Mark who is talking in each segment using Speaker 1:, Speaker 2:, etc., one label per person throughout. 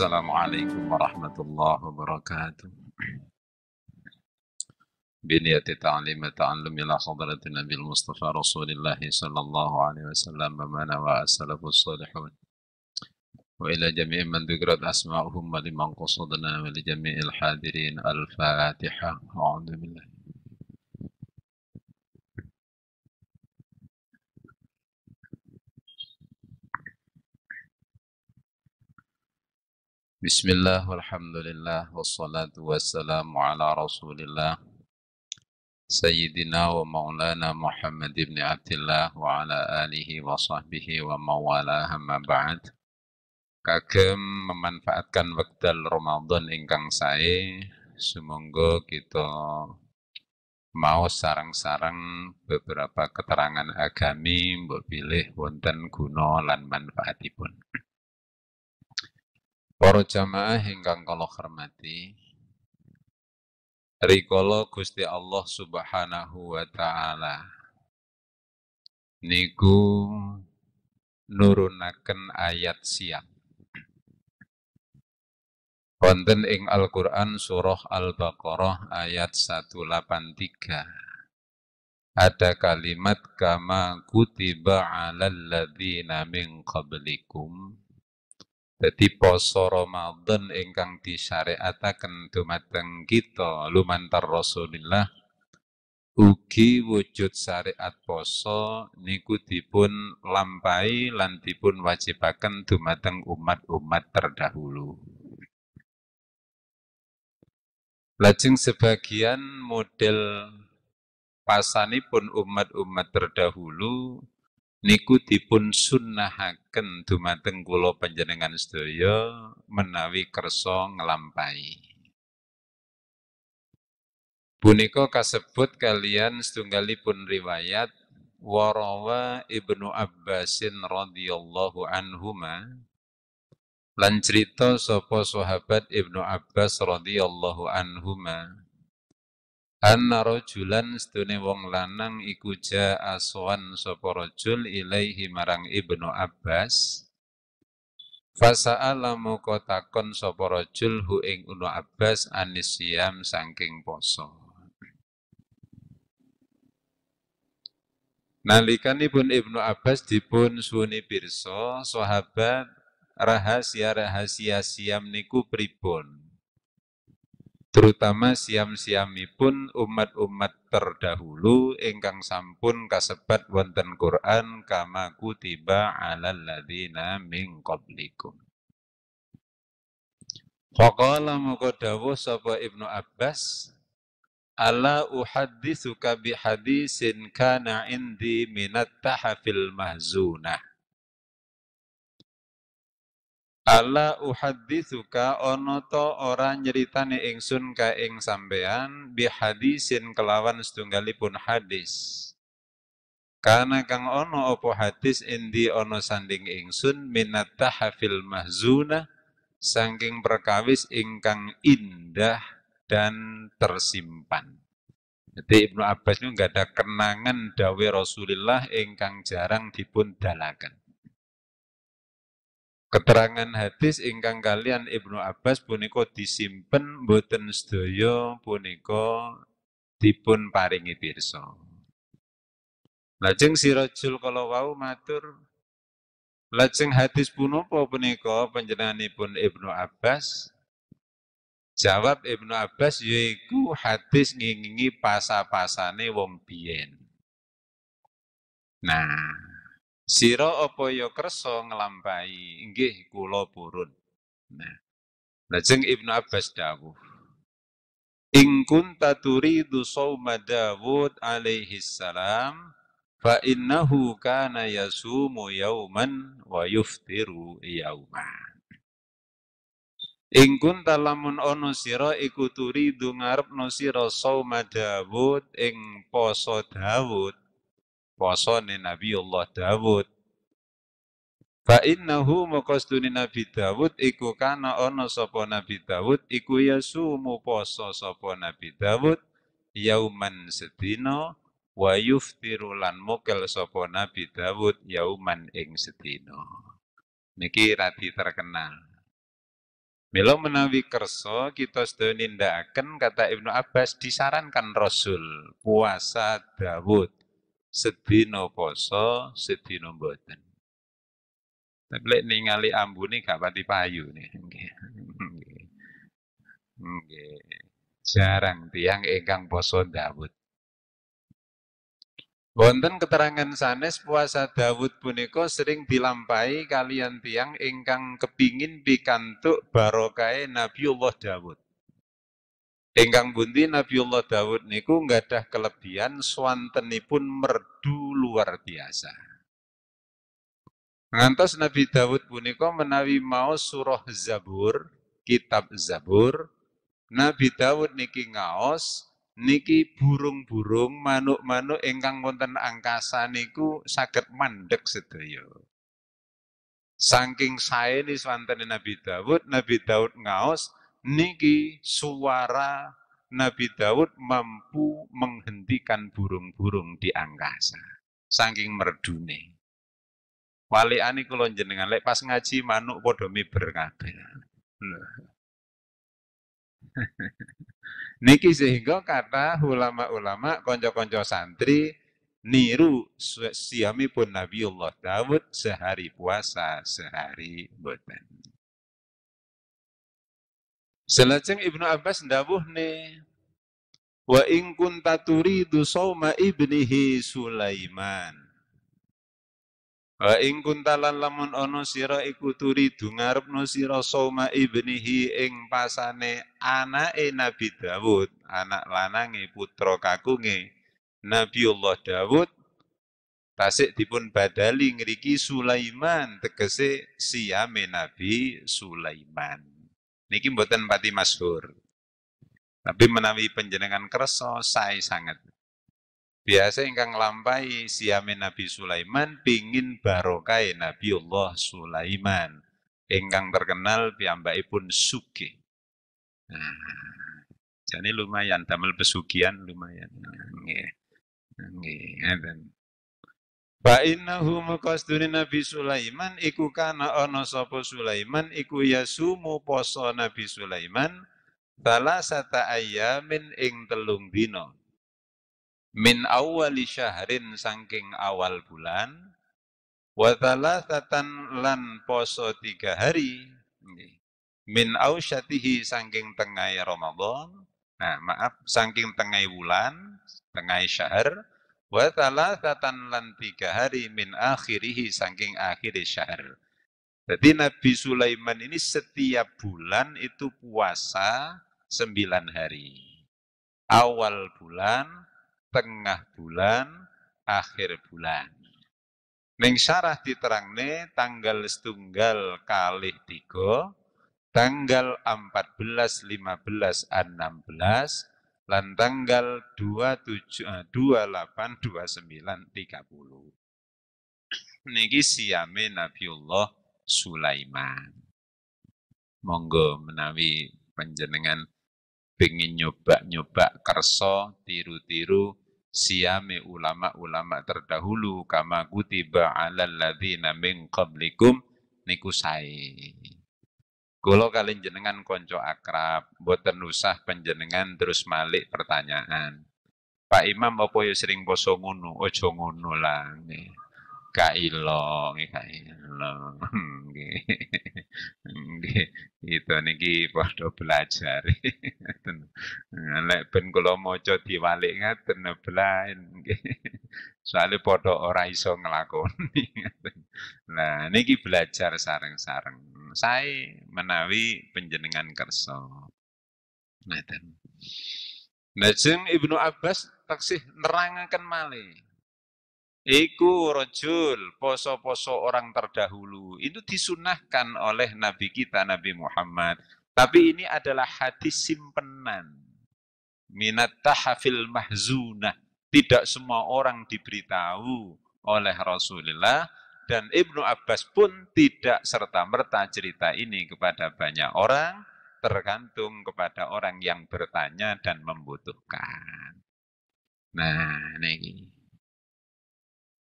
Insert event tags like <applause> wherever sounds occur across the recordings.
Speaker 1: السلام عليكم ورحمة الله وبركاته بنية تعليم تعلم إلى حضرة النبي المصطفى رسول الله صلى الله عليه وسلم ومن وأسلف الصالحون وإلى جميع من ذكرت أسماؤهم ولمن قصدنا ولجميع الحاضرين الفاتحة أعوذ بالله Bismillah, walhamdulillah, wassalatu wassalamu ala rasulillah Sayyidina wa maulana Muhammad ibn Abdillah wa ala alihi wa sahbihi wa mawala hamma ba'd Kagem memanfaatkan wekdal Ramadan ingkang saya Semoga kita mau sarang-sarang beberapa keterangan agami mbok pilih wonten guna lan manfaatipun. Para jamaah ingkang kula hormati, rikala Gusti Allah Subhanahu wa taala niku nurunaken ayat siang. Wonten ing Al-Qur'an surah Al-Baqarah ayat 183. Ada kalimat kama kutiba 'alal ladzina min qablikum jadi poso Ramadan ingkang disyariataken dumateng kita lumantar Rasulullah ugi wujud syariat poso niku dipun lampai lan dipun wajibaken dumateng umat-umat terdahulu. Lajeng sebagian model pasani pun umat-umat terdahulu niku dipun sunnahaken dumateng kula panjenengan sedaya menawi kersa nglampahi. Punika kasebut kalian setunggalipun riwayat warawa Ibnu Abbasin radhiyallahu anhuma lan cerita sapa sahabat Ibnu Abbas radhiyallahu anhuma anna rojulan setune wong lanang iku ja aswan sapa rajul ilaihi marang Ibnu Abbas Fasa'ala moko takon sapa rajul hu ing Ibnu Abbas anisiam saking poso pun Ibnu Abbas dipun Suni pirsa sahabat rahasia-rahasia siam niku pripun terutama siam siami pun umat-umat terdahulu ingkang sampun kasebat wonten Quran kama kutiba 'alal ladina min qablikum. Faqala moko dawuh sapa Ibnu Abbas Ala uhadithuka bi hadisin kana indi minat tahafil mahzunah Ala uhaditsuka ono to ora nyeritane ingsun ka ing sampean hadisin kelawan setunggalipun hadis. Karena kang ono opo hadis indi ono sanding ingsun minat tahafil mahzuna sangking perkawis ingkang indah dan tersimpan. Jadi Ibnu Abbas ini nggak ada kenangan dawe Rasulullah ingkang jarang dipun dalakan. Keterangan hadis ingkang kalian Ibnu Abbas puniko disimpen boten sedaya puniko dipun paringi pirsa. Lajeng sirajul kalau wau matur lajeng hadis punapa punika panjenenganipun Ibnu Abbas Jawab Ibnu Abbas yaiku hadis ngingingi pasa-pasane wong biyen. Nah, Siro apa ya kersa nglampahi inggih kula purun. Nah. Lajeng Ibnu Abbas dawuh In kunta turidu sawma Dawud alaihi salam fa innahu kana yasumu yauman wa yuftiru yauman. In kunta lamun ono sira iku turidu ngarepno sira sauma Dawud ing poso Dawud posone Allah Dawud. Fa innahu maqasduni Nabi Dawud iku kana ana sapa Nabi Dawud iku yasumu poso sapa Nabi Dawud yauman sedina wa yuftiru lan mukel sapa Nabi Dawud yauman ing sedina. Niki radi terkenal. Melo menawi kerso kita sedaya nindakaken kata Ibnu Abbas disarankan Rasul puasa Dawud sedino poso, sedino mboten. Tapi lek ningali ambune gak pati payu nih. Nggih. Jarang tiang ingkang poso Daud. Wonten keterangan sanes puasa Dawud punika sering dilampai kalian tiang ingkang kepingin pikantuk barokai Nabiullah Dawud. Engkang bundi Nabiullah Dawud niku ada kelebihan pun merdu luar biasa. Ngantos Nabi Dawud puniko menawi mau surah Zabur, kitab Zabur, Nabi Dawud niki ngaos niki burung-burung manuk-manuk engkang wonten angkasa niku sakit mandek sedaya. Sangking saya ini Nabi Dawud, Nabi Dawud ngaos niki suara Nabi Daud mampu menghentikan burung-burung di angkasa. Saking merdune. ani kulon jenengan lek pas ngaji manuk padha miber <laughs> Niki sehingga kata ulama-ulama konco-konco santri niru siami pun Nabiullah Daud sehari puasa sehari boten. Selajeng Ibnu Abbas ndawuh nih. Wa in kunta turidu sauma ibnihi Sulaiman. Wa in kunta lan lamun ana sira iku turidu ngarepno sira sauma ibnihi ing pasane anake Nabi Dawud, anak lanange putra kakunge Nabiullah Dawud tasik dipun badali ngriki Sulaiman tegese siame Nabi Sulaiman. Niki mboten pati masyhur. Tapi menawi penjenengan kersa saya sangat. Biasa ingkang lampai siame Nabi Sulaiman pingin barokai Nabi Allah Sulaiman. Ingkang terkenal pun suki. Nah, jadi lumayan, damel pesukian lumayan. nge, nge. Fa innahu muqasdune Nabi Sulaiman iku kana ana sapa Sulaiman iku yasumu poso Nabi Sulaiman talasata ayamin ing telung dina. Min awali syahrin saking awal bulan wa thalathatan lan poso tiga hari min ausyatihi saking tengah Ramadan nah maaf saking tengah bulan tengah syahr Wa thalathatan lan tiga hari min akhirihi sangking akhir syahr. Jadi Nabi Sulaiman ini setiap bulan itu puasa sembilan hari. Awal bulan, tengah bulan, akhir bulan. Ning syarah diterangne tanggal setunggal kalih tiga, tanggal belas, enam belas lan tanggal 27 28 29 30 niki siame Nabiullah Sulaiman monggo menawi panjenengan Pengin nyoba-nyoba kerso tiru-tiru siame ulama-ulama terdahulu kama kutiba alal ladzina min qablikum niku sae Kulo kali jenengan konco akrab, boten usah penjenengan terus malik pertanyaan. Pak Imam apa ya sering poso ngono? ngono lah gak ilo <laughs> nggih gak nggih itu niki padha belajar <laughs> lek ben kula maca diwalik ngaten nah belain nggih soalé padha ora iso nglakoni nah <laughs> niki belajar sareng-sareng saya menawi penjenengan kerso. ngaten Najeng Ibnu Abbas taksih nerangaken malih Iku rojul, poso-poso orang terdahulu. Itu disunahkan oleh Nabi kita, Nabi Muhammad. Tapi ini adalah hadis simpenan. Minat tahafil mahzunah. Tidak semua orang diberitahu oleh Rasulullah. Dan Ibnu Abbas pun tidak serta-merta cerita ini kepada banyak orang. Tergantung kepada orang yang bertanya dan membutuhkan. Nah, ini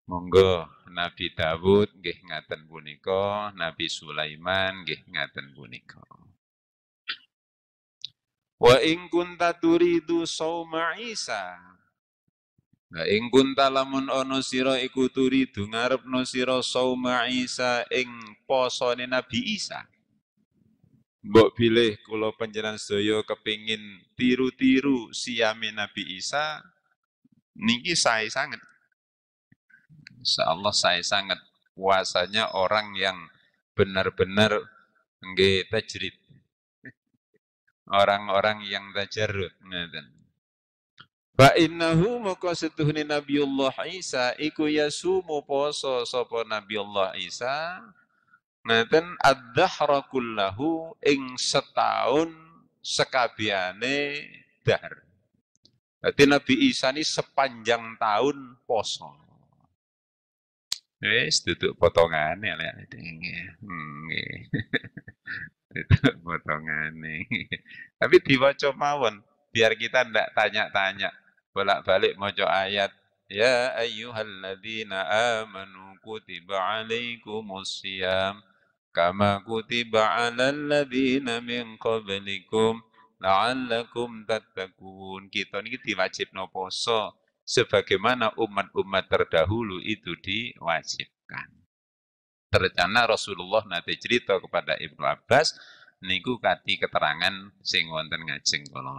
Speaker 1: Monggo Nabi Dawud nggih ngaten punika, Nabi Sulaiman nggih ngaten punika. Wa in kunta turidu sauma Isa. Wa in kunta lamun ana sira iku turidu ngarepno sira sauma Isa ing posone Nabi Isa. Mbok pilih kula panjenengan sedaya kepingin tiru-tiru siame Nabi Isa niki sae sangat. Insya Allah saya sangat puasanya orang yang benar-benar nggih tajrid. Orang-orang yang tajarut. Fa innahu maka setuhni Nabiullah Isa iku yasumu poso sapa Nabiullah Isa ngaten ad-dahra kullahu ing setahun sekabiane dahar. Berarti Nabi Isa ini sepanjang tahun poso wes duduk potongan ya ini, denge. tutup Duduk potongane. Hmm, <laughs> <laughs> Tapi diwaco mawon biar kita ndak tanya-tanya bolak-balik mojo ayat Ya ayyuhalladzina amanu kutiba alaikumusiyam kama kutiba alal ladzina min qablikum la'allakum tattaqun. Kita niki diwajibno poso sebagaimana umat-umat terdahulu itu diwajibkan. Tercana Rasulullah nanti cerita kepada Ibnu Abbas, niku kati keterangan sing wonten ngajeng kala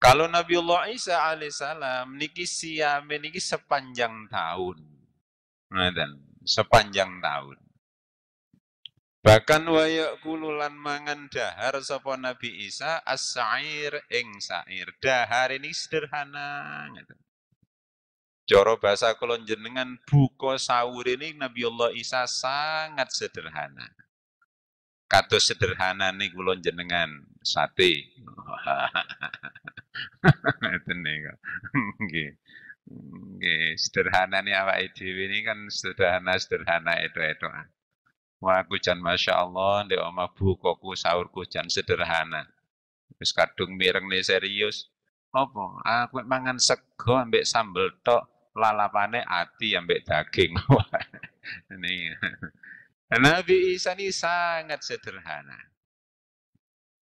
Speaker 1: Kalau Kalau Allah Isa alaihissalam niki siam niki sepanjang tahun. Ngoten, sepanjang tahun. Bahkan waya kululan mangan dahar sapa Nabi Isa as-sa'ir ing sa'ir. Dahar ini sederhana gitu. Coro bahasa kulon jenengan buko sahur ini Nabi Allah Isa sangat sederhana. Kata sederhana nih kulon jenengan sate. <laughs> Itu nih kok. Sederhana nih awak ini kan sederhana sederhana itu itu. -itu. Wah, jan masya Allah, di oma bukoku sahur jan sederhana. Terus kadung mireng nih serius. Apa? Aku mangan sego ambek sambel tok, lalapane ati ambek daging. <laughs> Ini. Nabi Isa ini sangat sederhana.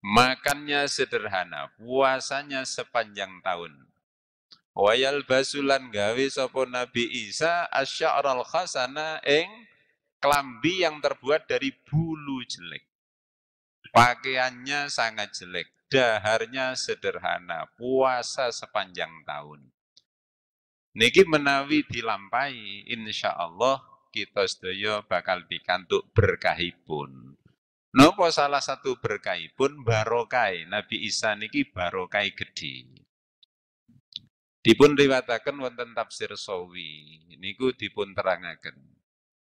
Speaker 1: Makannya sederhana, puasanya sepanjang tahun. Wayal basulan gawe sapa Nabi Isa asy'aral khasana ing kelambi yang terbuat dari bulu jelek. Pakaiannya sangat jelek, daharnya sederhana, puasa sepanjang tahun. Niki menawi dilampai, insya Allah kita sedaya bakal dikantuk berkahipun. Nopo salah satu berkahipun barokai, Nabi Isa niki barokai gede. Dipun riwatakan wonten tafsir sawi, niku dipun terangaken.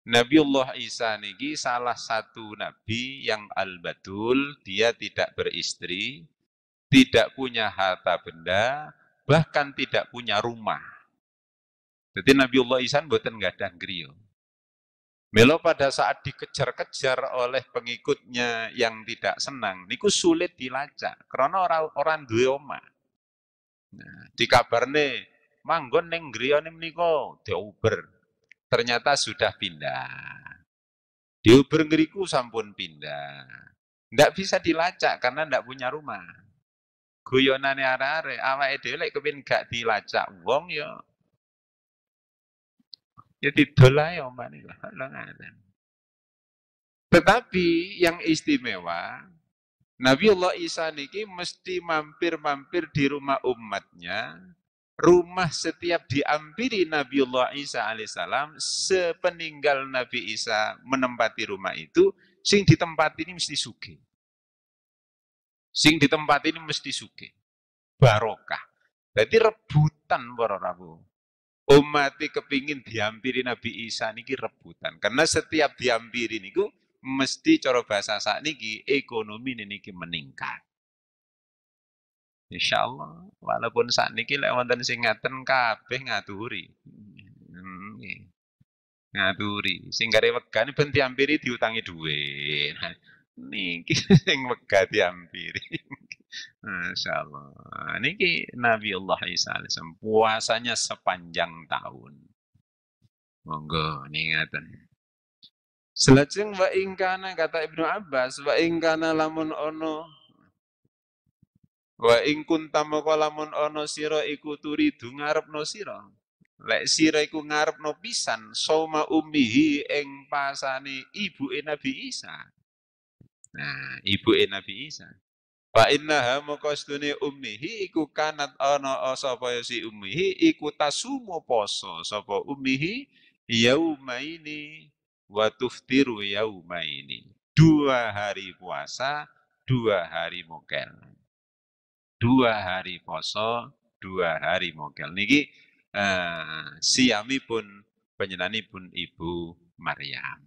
Speaker 1: Nabiullah Isa niki salah satu nabi yang al-batul, dia tidak beristri, tidak punya harta benda, bahkan tidak punya rumah. Jadi Nabiullah Isa mboten gadang griya. Melo pada saat dikejar-kejar oleh pengikutnya yang tidak senang, niku sulit dilacak karena orang-orang duwe omah. Nah, dikabarne manggon ning griya niku diuber ternyata sudah pindah. Di Uber ngeriku sampun pindah. Tidak bisa dilacak karena tidak punya rumah. Guyonane arare, awake dhewe kepin gak dilacak wong yo. Ya didol ae omane Tetapi yang istimewa Nabi Allah Isa niki mesti mampir-mampir di rumah umatnya rumah setiap diampiri Nabiullah Isa alaihissalam sepeninggal Nabi Isa menempati rumah itu sing di tempat ini mesti suge sing di tempat ini mesti suge barokah jadi rebutan para rabu umati kepingin diampiri Nabi Isa niki rebutan karena setiap diampiri niku mesti cara bahasa saat niki ekonomi niki meningkat Insya Allah, walaupun saat niki lek wonten sing ngaten kabeh ngaturi. Hmm, ngaturi. Sing gare wegane ben diampiri diutangi dhuwit. Niki <laughs> sing wegah diampiri. Masya Allah. Niki Nabi Allah Isa alaihissalam puasanya sepanjang tahun. Monggo ingatan Selajeng wa ingkana kata Ibnu Abbas wa ingkana lamun ono Wa ing kunta moko lamun ana sira iku turidu ngarepno sira. Lek sira iku ngarepno pisan sauma ummihi ing pasane ibuke Nabi Isa. Nah, ibuke Nabi Isa. Wa innaha moko sedune ummihi iku kanat ana sapa ya si ummihi iku tasumo poso sapa ummihi yaumaini wa tuftiru yaumaini. Dua hari puasa, dua hari mokel dua hari poso, dua hari mogel Niki uh, siami pun penyenani pun Ibu Maryam.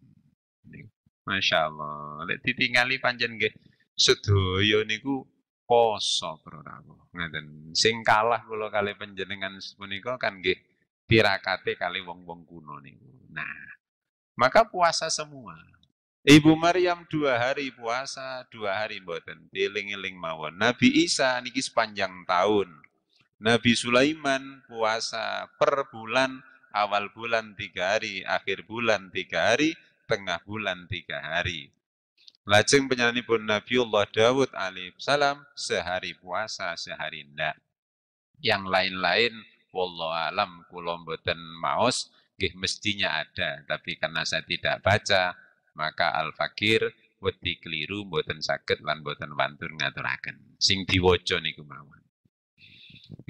Speaker 1: Masya Allah. Lek ditinggali panjen gak sedoyo niku poso prawu. ngaden Sing kalah kalo kali panjenengan punika kan gak tirakate kali wong-wong kuno niku. Nah, maka puasa semua. Ibu Maryam dua hari puasa, dua hari mboten dieling iling mawon. Nabi Isa niki sepanjang tahun. Nabi Sulaiman puasa per bulan, awal bulan tiga hari, akhir bulan tiga hari, tengah bulan tiga hari. Lajeng penyanyi pun Nabiullah Dawud alaihi salam sehari puasa, sehari ndak. Yang lain-lain wallahu alam kulomboten maos gih mestinya ada tapi karena saya tidak baca maka al fakir wedi keliru mboten sakit lan mboten wantun ngaturaken sing diwaca niku mawon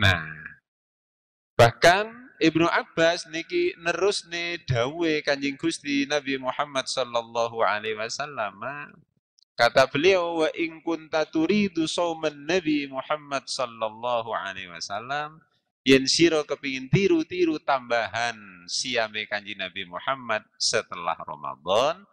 Speaker 1: nah bahkan Ibnu Abbas niki nerusne dawe Kanjeng Gusti Nabi Muhammad sallallahu alaihi wasallam kata beliau wa in kunta turidu sauman Nabi Muhammad sallallahu alaihi wasallam yen sira kepingin tiru-tiru tambahan siame Kanjeng Nabi Muhammad setelah Ramadan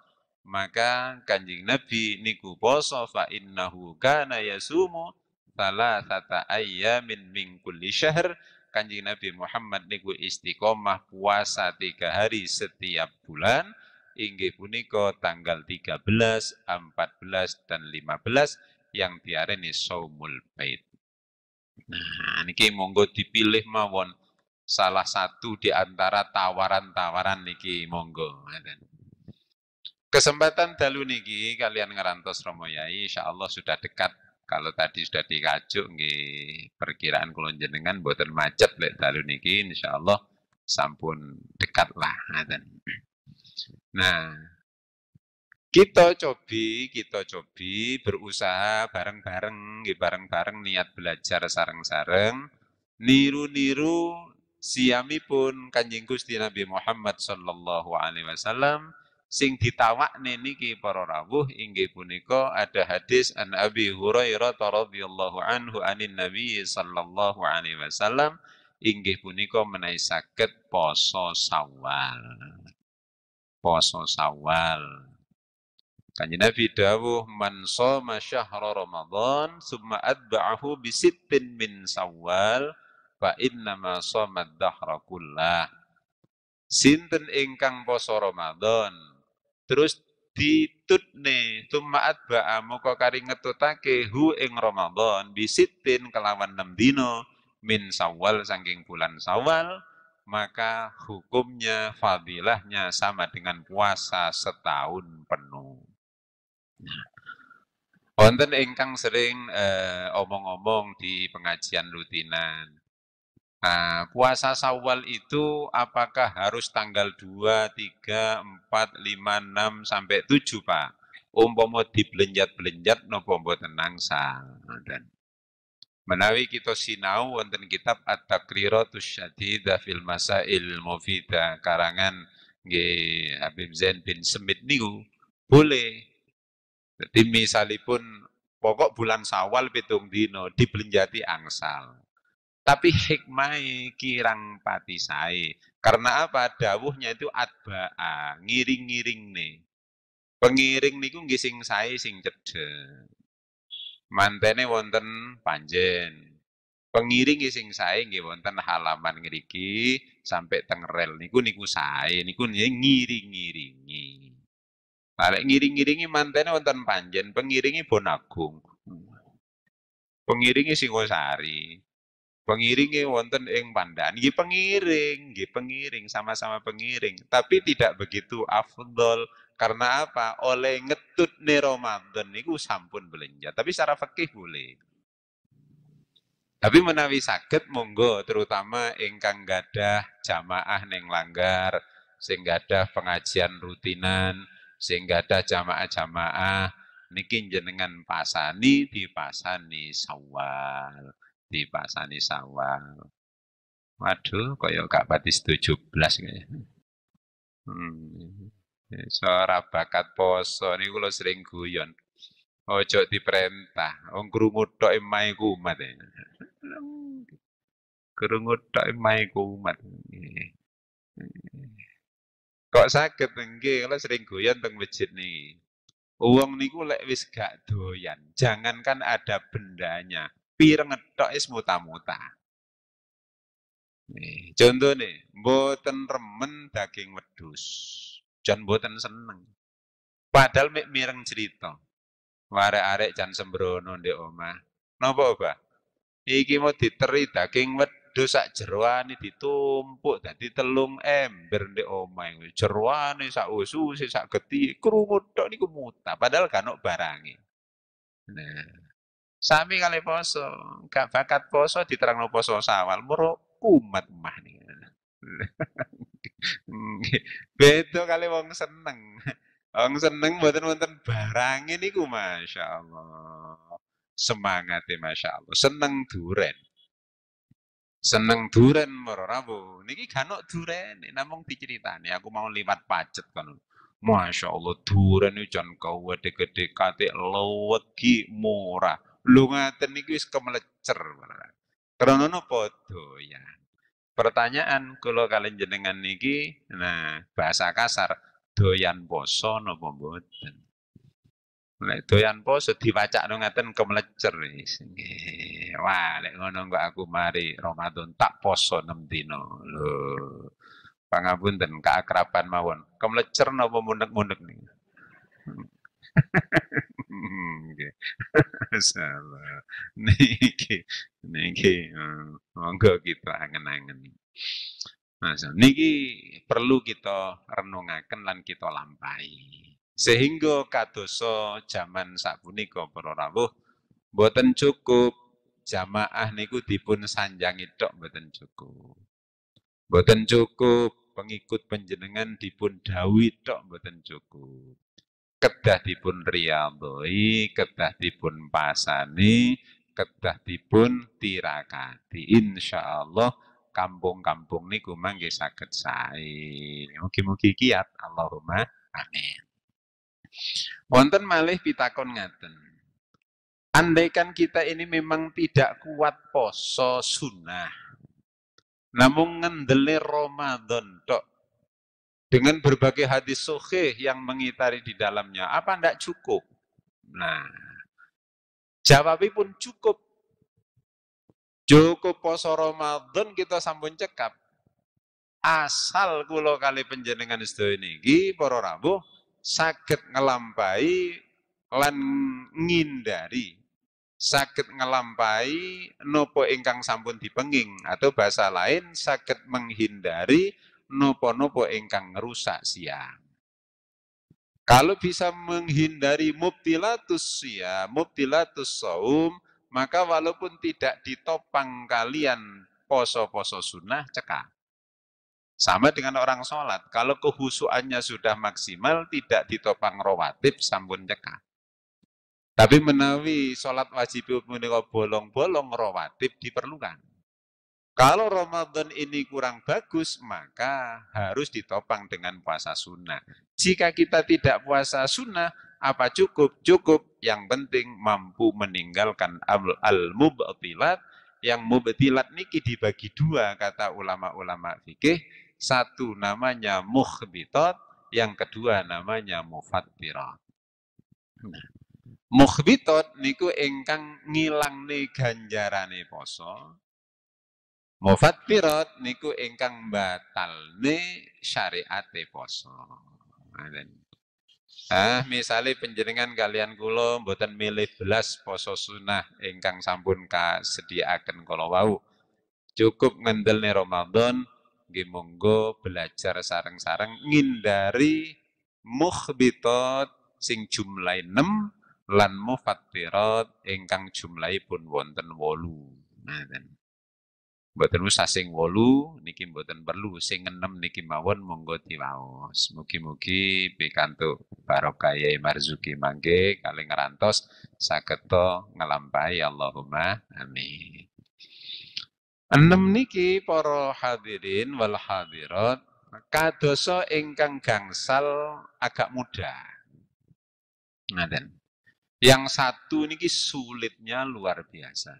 Speaker 1: maka kanjing Nabi niku poso fa innahu kana yasumu tata ayyamin min kulli syahr kanjing Nabi Muhammad niku istiqomah puasa tiga hari setiap bulan inggih punika tanggal 13, 14 dan 15 yang diarani saumul bait. Nah, niki monggo dipilih mawon salah satu di antara tawaran-tawaran niki monggo. Kesempatan dalu niki kalian ngerantos Romo Yai, insya Allah sudah dekat. Kalau tadi sudah dikajuk nggih perkiraan kulon jenengan buatan macet lek dalu niki insya Allah sampun dekat lah Nah, kita cobi, kita cobi berusaha bareng-bareng, bareng-bareng niat belajar sareng-sareng, niru-niru siami pun kanjeng Gusti Nabi Muhammad sallallahu alaihi wasallam sing neni niki para rawuh inggih punika ada hadis an Abi Hurairah radhiyallahu anhu anin Nabi sallallahu alaihi wasallam inggih punika menawi saged poso Sawal. Poso Sawal. Kanjeng Nabi dawuh man shoma syahra Ramadan summa adba'ahu bi sittin min Sawal fa inna ma shoma dahra kullah. Sinten ingkang poso Ramadan Terus ditutne tumaat ba'a muka ngetutake hu ing Ramadan bisitin kelawan nem dino min sawal saking bulan sawal maka hukumnya fadilahnya sama dengan puasa setahun penuh. Nah, wonten ingkang sering eh, omong-omong eh, di pengajian rutinan. Nah, puasa Sawal itu apakah harus tanggal 2, 3, 4, 5, 6 sampai 7, Pak? Umpomo dibelenjat-belenjat napa tenang, sang. Menawi kita sinau wonten kitab At-Taqriratus Syadidah fil Masail Mufida karangan Nge Habib Zain bin Semit niku boleh jadi misalipun pokok bulan Sawal pitung dino dibelenjati angsal. Tapi hikmai kirang pati sae. Karena apa? Dawuhnya itu adba'a, ngiring-ngiring nih. Pengiring niku nggih sing sae sing cedhek. Mantene wonten panjen. Pengiring sing sae nggih wonten halaman ngriki sampai teng rel niku niku sae niku ngiring-ngiringi. Arek ngiring-ngiringi mantene wonten panjen, pengiringi Bonagung. Pengiringi Singosari pengiringnya wonten ing pandan, gi pengiring, pengiring sama-sama pengiring, tapi tidak begitu afdol karena apa? Oleh ngetut nih Ramadan niku sampun belanja, tapi secara fakih boleh. Tapi menawi sakit monggo terutama ingkang gadah jamaah neng langgar, sehingga ada pengajian rutinan, sehingga ada jamaah-jamaah niki jenengan pasani di pasani sawal di dipasani sawal. Waduh, kaya kak pati 17 kaya. Hmm. Suara bakat poso ini kalau sering guyon. Ojo diperintah, wong krungu tok emahe kumat. Krungu ya. tok emahe kumat. Kok sakit nggih kalau sering guyon teng masjid nih, Uang niku lek wis gak doyan, jangankan ada bendanya, pireng ngetok is muta-muta. Nih, contoh nih, boten remen daging wedus, Jan boten seneng. Padahal mik mireng cerita. Warek-arek jan sembrono di omah. Nopo apa? Iki mau diteri daging wedus sak jeroane ditumpuk tadi telung ember yang omah. ini sak usus sak geti kerumut tok ini kumuta. padahal kanok barangi. Nah, Sami kali poso, gak bakat poso diterang no poso sawal, moro umat mah nih. <laughs> betul kali wong seneng. Wong seneng buatan buatan barang ini ku Masya Allah. semangat ya e, Masya Allah. Seneng duren. Seneng duren moro rabu. Niki ganok duren. Namung diceritani. Aku mau lewat pacet kan. Masya Allah duren ini e jangan kau gede-gede kate lewegi murah lungaten niku wis kemelecer. Krana napa doyan. Pertanyaan kula kalian jenengan niki nah bahasa kasar doyan poso napa mboten. Lek doyan poso diwacakno ngaten kemlecer nggih. Wah, lek ngono kok aku mari Ramadan tak poso 6 dino Lho. Pangapunten keakraban mawon. Kemlecer napa mundek-mundek niku. Mm-hmm. <laughs> salah niki niki eh, monggo kita angen-angen niki perlu kita renungaken lan kita lampahi sehingga kadosa zaman sapunika para rawuh boten cukup jamaah niku dipun sanjangi tok boten cukup boten cukup pengikut penjenengan dipun dawit tok boten cukup kedah dipun riyadhoi, kedah dipun pasani, kedah dipun tirakati. Insyaallah kampung-kampung niku mangke saged sae. Mugi-mugi kiat Allahumma amin. Wonten malih pitakon ngaten. Andaikan kita ini memang tidak kuat poso sunnah, namun ngendeli Ramadan tok dengan berbagai hadis sahih yang mengitari di dalamnya. Apa tidak cukup? Nah, jawabi pun cukup. Cukup poso Ramadan kita sampun cekap. Asal kula kali penjenengan sedaya niki para rabu saged ngelampai lan ngindari sakit ngelampai nopo ingkang sampun dipenging atau bahasa lain sakit menghindari nopo-nopo engkang rusak siang. Kalau bisa menghindari mubtilatus ya, mubtilatus saum, maka walaupun tidak ditopang kalian poso-poso sunnah, cekak. Sama dengan orang sholat, kalau kehusuannya sudah maksimal, tidak ditopang rawatib, sampun cekak. Tapi menawi sholat wajib menika bolong-bolong rawatib diperlukan. Kalau Ramadan ini kurang bagus, maka harus ditopang dengan puasa sunnah. Jika kita tidak puasa sunnah, apa cukup? Cukup. Yang penting mampu meninggalkan al-mubtilat. Yang mubtilat niki dibagi dua, kata ulama-ulama fikih. Satu namanya mukhbitot, yang kedua namanya mufattirat. Nah, mukhbitot niku engkang ngilang nih ganjarane poso, pirot niku ingkang batalne syariate poso. Ah, misalnya penjaringan kalian kulo mboten milih belas poso sunnah ingkang sampun sediakan kalau wau. Cukup ngendelne Ramadan gimonggo monggo belajar sarang-sarang, ngindari mukhbitat sing jumlah 6 lan pirot engkang jumlah pun wonten wolu. Nah, Mboten usah sing wolu niki mboten perlu sing enem niki mawon monggo tiwaos. Mugi-mugi pikantu barokah Yai Marzuki mangke kali ngerantos saketo ngelampai Allahumma amin. Enem niki para hadirin wal hadirat kadosa ingkang gangsal agak muda. Ngaten. Yang satu niki sulitnya luar biasa.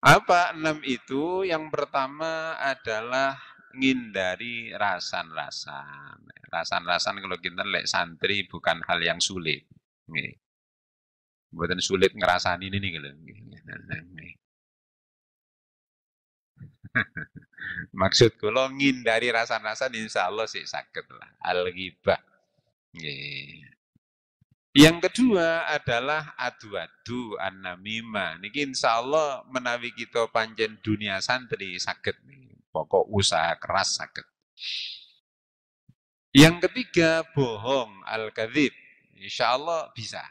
Speaker 1: Apa enam itu? Yang pertama adalah ngindari rasan-rasan. Rasan-rasan kalau kita lek santri bukan hal yang sulit. Nih. sulit ngerasani ini nih. <laughs> Maksud kalau ngindari rasan-rasan insya Allah sih sakit lah. Al-ghibah. Yang kedua adalah adu-adu an-namimah. Niki insya Allah menawi kita panjen dunia santri sakit nih. Pokok usaha keras sakit. Yang ketiga bohong al-kadhib. Insya Allah bisa.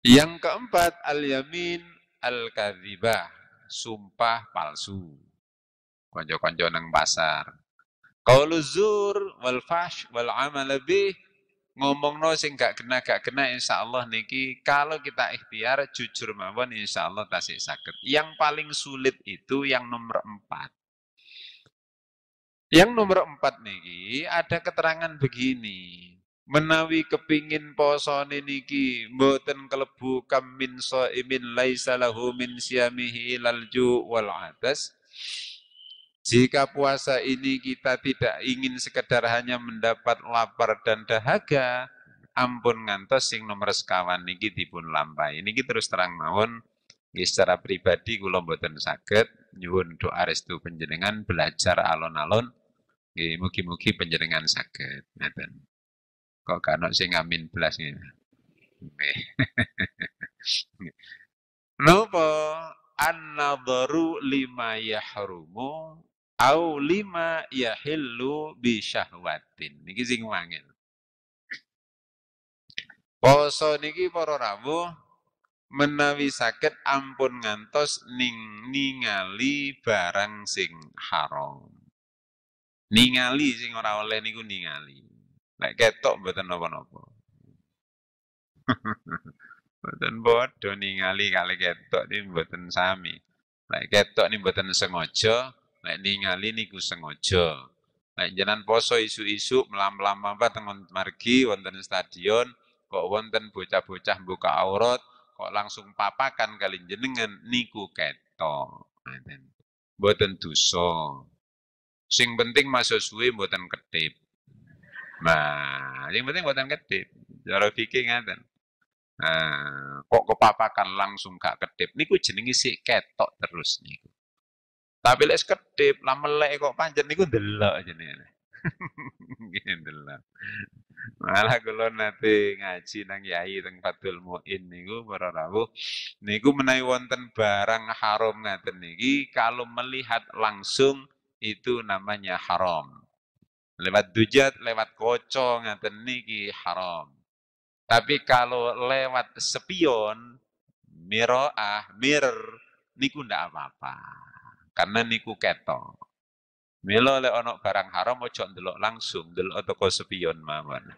Speaker 1: Yang keempat al-yamin al-kadhibah. Sumpah palsu. Konjo-konjo nang pasar. Kalau zur wal fash wal amal lebih ngomong no sing gak kena gak kena insya Allah niki kalau kita ikhtiar jujur mawon insya Allah tasik sakit. Yang paling sulit itu yang nomor empat. Yang nomor empat niki ada keterangan begini. Menawi kepingin poson niki mboten kelebu kam min so imin laisa lahu min siamihi lalju jika puasa ini kita tidak ingin sekedar hanya mendapat lapar dan dahaga, ampun ngantos sing nomor sekawan niki dipun lampai. Niki terus terang mawon secara pribadi kula mboten saged nyuwun doa restu panjenengan belajar alon-alon nggih mugi-mugi panjenengan saged ngaten. Kok kanok sing amin belas ngene. <laughs> an-nadharu lima yahrumu au lima yahillu bi syahwatin niki sing wangil poso niki para rabu menawi sakit ampun ngantos ning ningali barang sing haram ningali sing ora oleh niku ningali nek ketok mboten napa-napa <laughs> mboten bodho ningali kali ketok niku mboten sami nek ketok niku mboten sengaja Lek ningali niku sengaja. Lek jenengan poso isu-isu melam-melam apa tengon margi wonten stadion kok wonten bocah-bocah buka aurat kok langsung papakan kali jenengan niku ketok. Nah, mboten dosa. Sing penting masuk suwe mboten ketip. Nah, yang penting buatan ketip, Cara fikir ngaten. Nah, kok kepapakan langsung gak ketip, Niku jeningi si ketok terus niku. Tapi lek kedip, lah melek kok panjen niku ndelok jenenge. <laughs> Nggih ndelok. Malah kula nate ngaji nang Yai teng Fatul Muin niku para rawuh niku menawi wonten barang haram ngaten niki kalau melihat langsung itu namanya haram. Lewat dujat, lewat kocong ngaten niki haram. Tapi kalau lewat sepion, miroah, mir niku ndak apa-apa karena niku keto. Milo le onok barang haram aja ndelok langsung, ndelok toko sepion mawon. <laughs>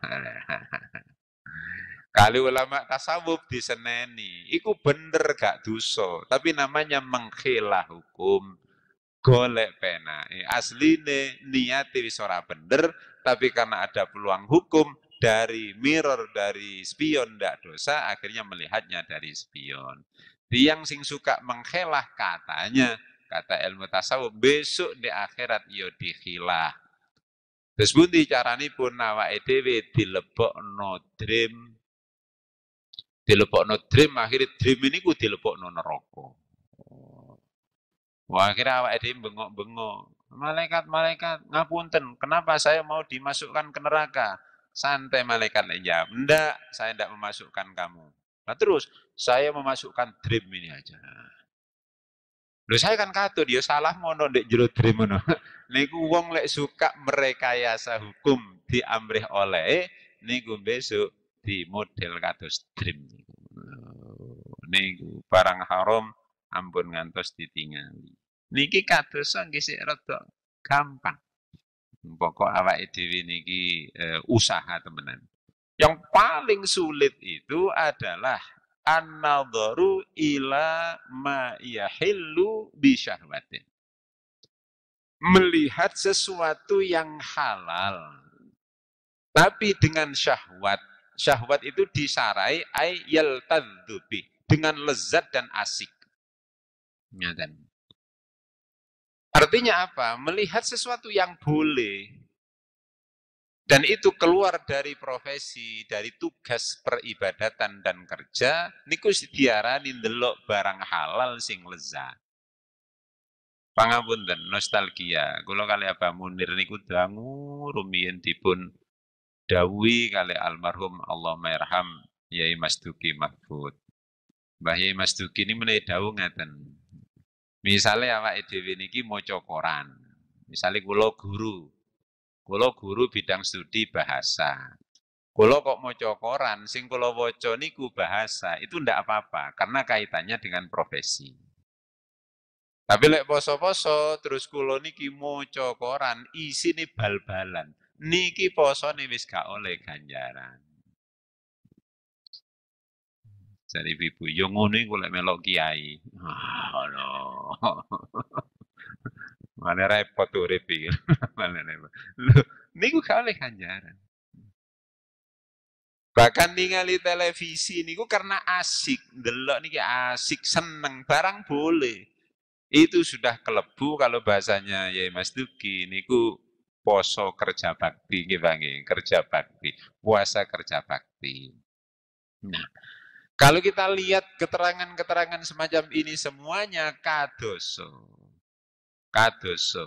Speaker 1: Kali ulama tasawuf diseneni, iku bener gak duso, tapi namanya mengkhilah hukum, golek pena. Asline niate wis ora bener, tapi karena ada peluang hukum dari mirror dari spion ndak dosa akhirnya melihatnya dari spion. Tiang sing suka mengkhilah katanya Kata ilmu tasawuf, besok di akhirat yo ya dikhilah. Terus bundi carane pun awake dhewe no dream. no dream akhirnya dream ini ku no neroko Wah, akhirnya awak edw bengok-bengok. Malaikat-malaikat, ngapunten, kenapa saya mau dimasukkan ke neraka? Santai malaikat jawab, iya, enggak, saya enggak memasukkan kamu. Nah terus, saya memasukkan dream ini aja. Lho saya kan katut dia ya salah mono ndek jero no. <laughs> Niku wong lek suka merekayasa hukum diamrih oleh niku besok di model kados dream niku. barang haram ampun ngantos ditingali. Niki kados nggih sik rada gampang. Pokok awake dhewe niki e, usaha temenan. Yang paling sulit itu adalah an-nadharu ila ma yahillu bi syahwatin. Melihat sesuatu yang halal tapi dengan syahwat. Syahwat itu disarai ay yaltadzubi dengan lezat dan asik. Kan? Artinya apa? Melihat sesuatu yang boleh dan itu keluar dari profesi, dari tugas peribadatan dan kerja, niku sediarani ndelok barang halal sing lezat. Pangapunten, nostalgia. Kula kali Abah Munir niku dangu rumiyin dipun dawi kali almarhum Allah merham Yai Mas Duki Mahfud. Mbah Yai Mas Duki ini mulai dawu ngaten. Misalnya awak dhewe niki maca koran. Misalnya kula guru, Kulo guru bidang studi bahasa. Kulo kok mau koran, sing kulo woco niku bahasa, itu ndak apa-apa, karena kaitannya dengan profesi. Tapi lek poso-poso, terus kulo niki mau koran, isi nih bal-balan. Niki poso nih wis gak oleh ganjaran. Jadi ibu, yang ngono iku lek melok kiai. no. <laughs> Mana repot repi iki. Kan? <laughs> Mana repot. lu niku kau oleh ganjaran. Bahkan ningali televisi niku karena asik, delok nih asik, seneng, barang boleh. Itu sudah kelebu kalau bahasanya ya Mas Duki niku poso kerja bakti nggih Bang, kerja bakti, puasa kerja bakti. Nah, kalau kita lihat keterangan-keterangan semacam ini semuanya kadoso kadoso.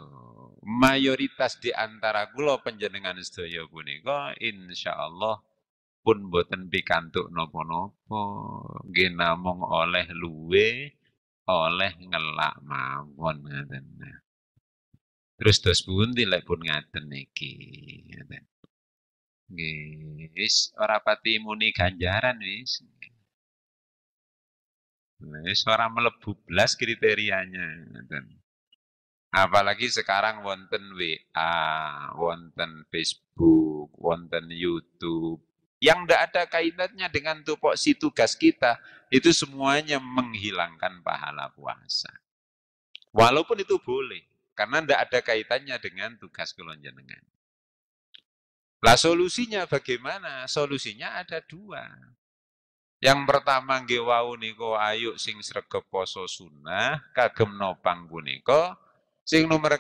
Speaker 1: Mayoritas di antara gulo penjenengan sedaya punika Allah pun boten pikantuk nopo-nopo, gina mong oleh luwe oleh ngelak mawon ngaten. Terus dos pun tidak pun ngaten niki ngaten. wis ora pati muni ganjaran wis. Wis ora melebu blas kriterianya ngaten. Apalagi sekarang wonten WA, wonten Facebook, wonten YouTube. Yang tidak ada kaitannya dengan tupoksi tugas kita, itu semuanya menghilangkan pahala puasa. Walaupun itu boleh, karena tidak ada kaitannya dengan tugas dengan. Lah solusinya bagaimana? Solusinya ada dua. Yang pertama nggih wau niko ayo sing sregep poso sunnah kagem nopang puniko Sing nomor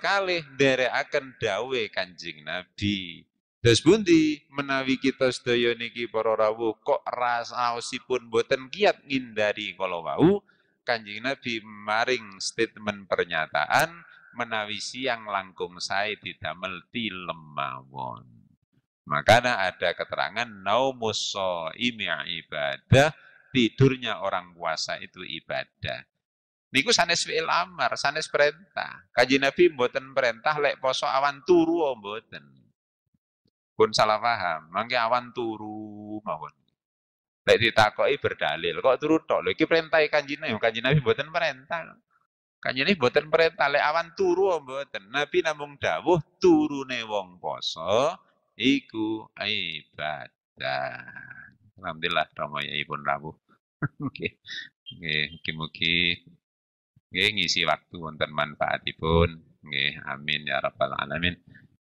Speaker 1: dere akan dawe kanjing Nabi. Das bundi menawi kita sedaya niki para rawu, kok rasaosipun boten kiat ngindari kalau wau kanjing Nabi maring statement pernyataan menawi siang langkung saya tidak melti lemawon. Makanya ada keterangan naumus so ibadah tidurnya orang puasa itu ibadah. Niku sanes fi'il amar, sanes perintah. Kaji Nabi mboten perintah lek poso awan turu mboten. Pun salah paham, mangke awan turu mawon. Lek ditakoki berdalil, kok turu tok lho iki perintah Kanji Nabi, Kanji Nabi mboten perintah. Kanji Nabi mboten perintah lek awan turu mboten. Nabi namung dawuh turune wong poso iku ibadah. Alhamdulillah ramai ibu rawuh. Oke. oke, oke, Nggih ngisi waktu wonten pun, Nggih amin ya rabbal alamin.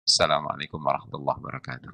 Speaker 1: Assalamualaikum warahmatullahi wabarakatuh.